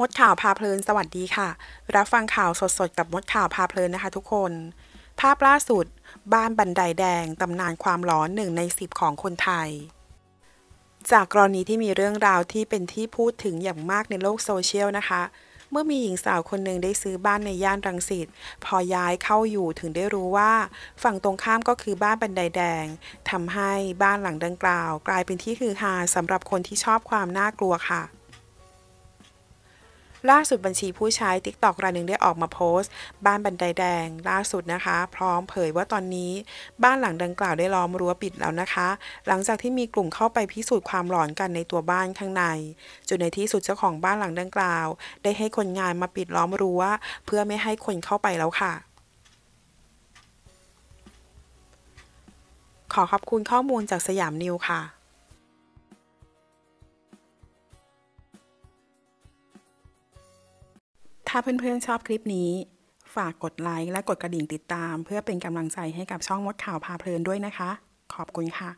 มดข่าวพาเพลินสวัสดีค่ะ รับฟังข่าวสดๆกับมดข่าวพาเพลินนะคะทุกคน ภาพล่าสุดบ้านบันไดแดงตำนานความร้อนหนึ่งในสิบของคนไทย จากกรณีที่มีเรื่องราวที่เป็นที่พูดถึงอย่างมากในโลกโซเชียลนะคะ เมื่อมีหญิงสาวคนหนึ่งได้ซื้อบ้านในย่านรังสิตพอย้ายเข้าอยู่ถึงได้รู้ว่า ฝั่งตรงข้ามก็คือบ้านบันไดแดงทำให้บ้านหลังดังกล่าว กลายเป็นที่ฮือฮาสำหรับคนที่ชอบความน่ากลัวค่ะล่าสุดบัญชีผู้ใช้ TikTok รายหนึ่งได้ออกมาโพสต์บ้านบันไดแดงล่าสุดนะคะ พร้อมเผยว่าตอนนี้บ้านหลังดังกล่าวได้ล้อมรั้วปิดแล้วนะคะ หลังจากที่มีกลุ่มเข้าไปพิสูจน์ความหลอนกันในตัวบ้านข้างในจนในที่สุดเจ้าของบ้านหลังดังกล่าว ได้ให้คนงานมาปิดล้อมรั้วเพื่อไม่ให้คนเข้าไปแล้วค่ะ ขอขอบคุณข้อมูลจากสยามนิวค่ะถ้าเพื่อนๆชอบคลิปนี้ ฝากกดไลค์และกดกระดิ่งติดตาม เพื่อเป็นกำลังใจให้กับช่องมดข่าวพาเพลินด้วยนะคะ ขอบคุณค่ะ